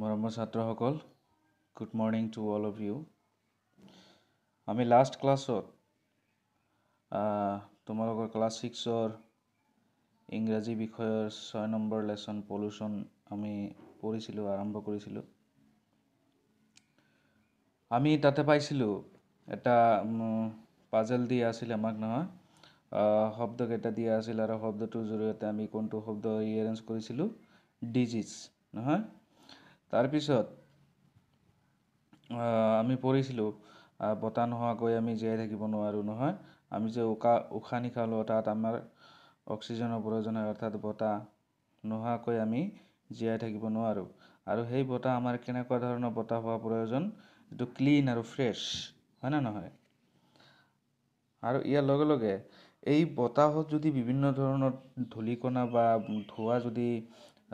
মৰমৰ ছাত্ৰসকল good morning to all of you আমি লাষ্ট ক্লাছত তোমালোকৰ ক্লাছ ছিক্সৰ ইংৰাজী বিষয়ৰ ছয় নম্বৰ লেচন পলুশ্যন আমি পঢ়িছিলোঁ আৰম্ভ কৰিছিলোঁ আমি তাতে পাইছিলোঁ এটা পাজেল দিয়া আছিল আমাক নহয় শব্দকেইটা দিয়া আছিল আৰু শব্দটোৰ জৰিয়তে আমি কোনটো শব্দ এৰেঞ্জ কৰিছিলোঁ ডিজিজ নহয় তাৰপিছত আমি পঢ়িছিলোঁ বতাহ নোহোৱাকৈ আমি জীয়াই থাকিব নোৱাৰোঁ নহয় আমি যে উশাহ উশাহ নিশাহ লওঁ তাত আমাৰ অক্সিজেনৰ প্ৰয়োজন হয় অৰ্থাৎ বতাহ নোহোৱাকৈ আমি জীয়াই থাকিব নোৱাৰোঁ আৰু সেই বতাহ আমাৰ কেনেকুৱা ধৰণৰ বতাহ হোৱা প্ৰয়োজন যিটো ক্লিন আৰু ফ্ৰেছ হয় নে নহয় আৰু ইয়াৰ লগে লগে এই বতাহত যদি বিভিন্ন ধৰণৰ ধূলিকণা বা ধোঁৱা যদি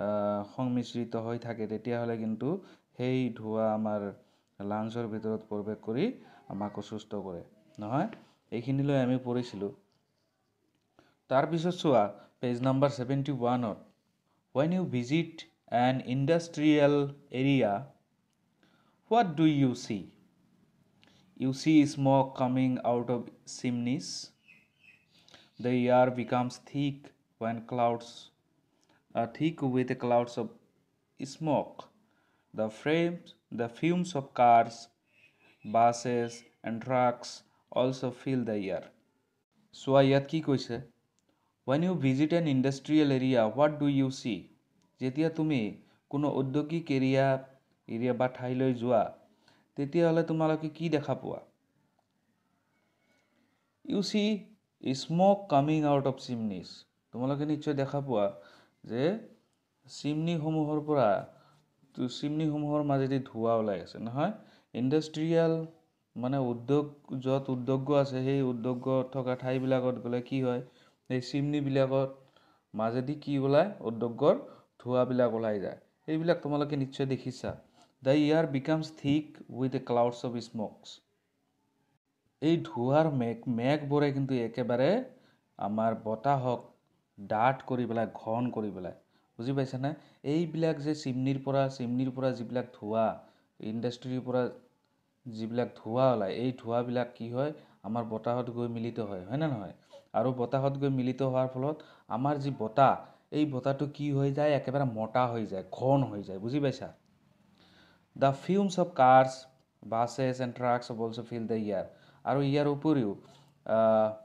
সংমিশ্ৰিত হৈ থাকে তেতিয়াহ'লে কিন্তু সেই ধোঁৱা আমাৰ লাংছৰ ভিতৰত প্ৰৱেশ কৰি আমাক অসুস্থ কৰে নহয় এইখিনিলৈ আমি পঢ়িছিলোঁ তাৰপিছত চোৱা পেজ নাম্বাৰ ছেভেণ্টি ওৱানত when you visit an industrial area what do you see you see smoke coming out of chimneys the air becomes thick when clouds thick with clouds of smoke. The frames, the fumes of cars, buses, and trucks also fill the air. So, what is When you visit an industrial area, what do you see? যেতিয়া তুমি কোনো উদ্যোগিক area area বা ঠাইলৈ যোৱা তেতিয়াহ'লে তোমালোকে কি দেখা পোৱা you see smoke coming out of chimneys তোমালোকে নিশ্চয় দেখা পোৱা যে চিমনিসমূহৰ পৰা চিমনিসমূহৰ মাজেদি ধোঁৱা ওলাই আছে নহয় ইণ্ডাষ্ট্ৰিয়েল মানে উদ্যোগ য'ত উদ্যোগ আছে সেই উদ্যোগ থকা ঠাইবিলাকত গ'লে কি হয় সেই চিমনিবিলাকত মাজেদি কি ওলায় উদ্যোগৰ ধোঁৱাবিলাক ওলাই যায় সেইবিলাক তোমালোকে নিশ্চয় দেখিছা the air becomes thick with a clouds of smokes এই ধোঁৱাৰ মেঘ মেঘবোৰে কিন্তু একেবাৰে আমাৰ বতাহক ডাঠ কৰি পেলাই ঘন কৰি পেলাই বুজি পাইছেনে এইবিলাক যে চিমনিৰ পৰা চিমনিৰ পৰা যিবিলাক ধোঁৱা ইণ্ডাষ্ট্ৰীৰ পৰা যিবিলাক ধোঁৱা ওলায় এই ধোঁৱাবিলাক কি হয় আমাৰ বতাহত গৈ মিলিত হয় হয়নে নহয় আৰু বতাহত গৈ মিলিত হোৱাৰ ফলত আমাৰ যি বতাহ এই বতাহটো কি হৈ যায় একেবাৰে মতা হৈ যায় ঘন হৈ যায় বুজি পাইছা the fumes of cars buses and trucks of also' fill the air আৰু ইয়াৰ উপৰিও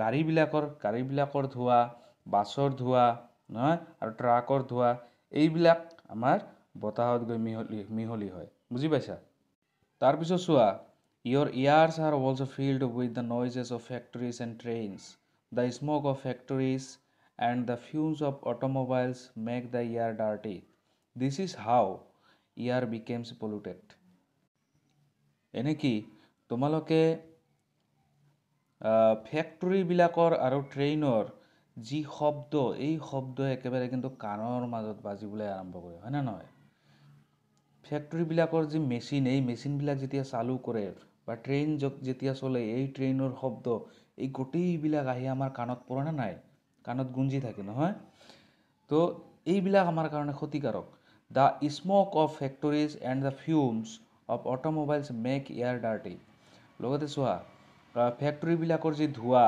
গাড়ীবিলাকৰ গাড়ীবিলাকৰ ধোঁৱা বাছৰ ধোঁৱা নহয় আৰু ট্ৰাকৰ ধোঁৱা এইবিলাক আমাৰ বতাহত গৈ মিহলি মিহলি হয় বুজি পাইছা তাৰপিছত চোৱা our ears are also' filled with the noises of factories and trains the smoke of factories and the fumes of automobiles make the air dirty this is how air becomes polluted এনে কি তোমালোকে ফেক্টৰীবিলাকৰ আৰু ট্ৰেইনৰ যি শব্দ এই শব্দই একেবাৰে কিন্তু কাণৰ মাজত বাজিবলৈ আৰম্ভ কৰে হয়নে নহয় ফেক্টৰীবিলাকৰ যি মেচিন এই মেচিনবিলাক যেতিয়া চালু কৰে বা ট্ৰেইন যেতিয়া চলে এই ট্ৰেইনৰ শব্দ এই গোটেইবিলাক আহি আমাৰ কাণত পৰেনে নাই কাণত গুঞ্জি থাকে নহয় তো এইবিলাক আমাৰ কাৰণে ক্ষতিকাৰক the smoke of factories and the fumes of automobiles make air dirty লগতে চোৱা ফেক্টৰীবিলাকৰ যি ধোঁৱা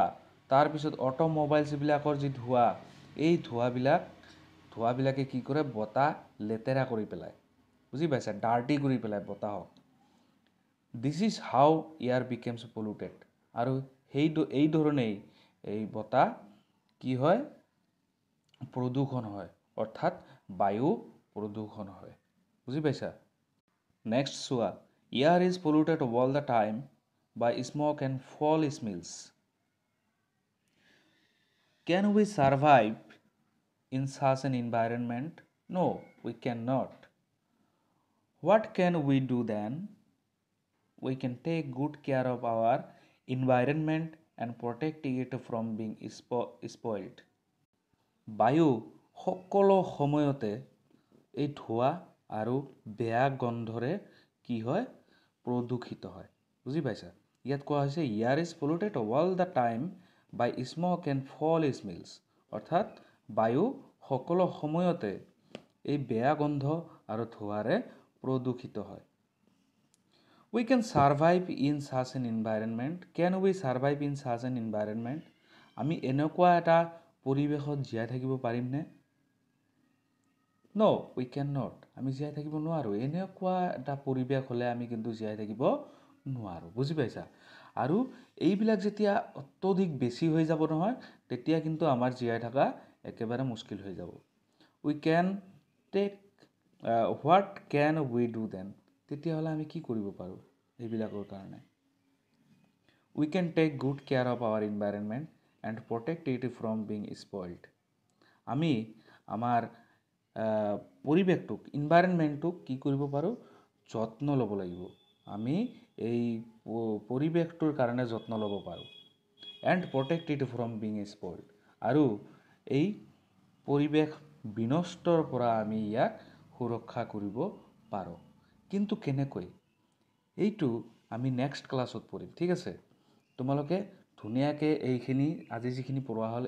তাৰপিছত অট'মোবাইলছবিলাকৰ যি ধোঁৱা এই ধোঁৱাবিলাক ধোঁৱাবিলাকে কি কৰে বতাহ লেতেৰা কৰি পেলায় বুজি পাইছা ডাৰ্টি কৰি পেলায় বতাহক this is how year becomes polluted আৰু সেই ধৰণেই এই বতাহ কি হয় প্ৰদূষণ হয় অৰ্থাৎ বায়ু প্ৰদূষণ হয় বুজি পাইছা নেক্সট চোৱা air is polluted all the time by smoke and fall smells. Can we survive in such an environment? No, we cannot. What can we do then? We can take good care of our environment and protect it from being spo spoiled. বায়ু সকলো সময়তে এই ধোঁৱা আৰু বেয়া গন্ধৰে কি হয় প্ৰদূষিত হয় বুজি পাইছা ইয়াত কোৱা হৈছে air is polluted all the time by smoke and foul smells অৰ্থাৎ বায়ু সকলো সময়তে এই বেয়া গন্ধ আৰু ধোঁৱাৰে প্ৰদূষিত হয় we can survive in such an environment can we survive in such an environment আমি এনেকুৱা এটা পৰিৱেশত জীয়াই থাকিব পাৰিমনে ন' উই কেন নট আমি জীয়াই থাকিব নোৱাৰোঁ এনেকুৱা এটা পৰিৱেশ হ'লে আমি কিন্তু জীয়াই থাকিব নোৱাৰোঁ বুজি পাইছা আৰু এইবিলাক যেতিয়া অত্যধিক বেছি হৈ যাব নহয় তেতিয়া কিন্তু আমাৰ জীয়াই থকা একেবাৰে মুস্কিল হৈ যাব we can take what can we do then তেতিয়াহ'লে আমি কি কৰিব পাৰোঁ এইবিলাকৰ কাৰণে we can take good care of our environment and protect it from being spoiled আমি আমাৰ পৰিৱেশটোক ইনভাইৰণমেণ্টটোক কি কৰিব পাৰোঁ যত্ন ল'ব লাগিব আমি এই পৰিৱেশটোৰ কাৰণে যত্ন ল'ব পাৰোঁ and protect it from being spoiled আৰু এই পৰিৱেশ বিনষ্টৰ পৰা আমি ইয়াক সুৰক্ষা কৰিব পাৰোঁ কিন্তু কেনেকৈ এইটো আমি নেক্সট ক্লাছত পঢ়িম ঠিক আছে তোমালোকে ধুনীয়াকৈ এইখিনি আজি যিখিনি পঢ়োৱা হ'ল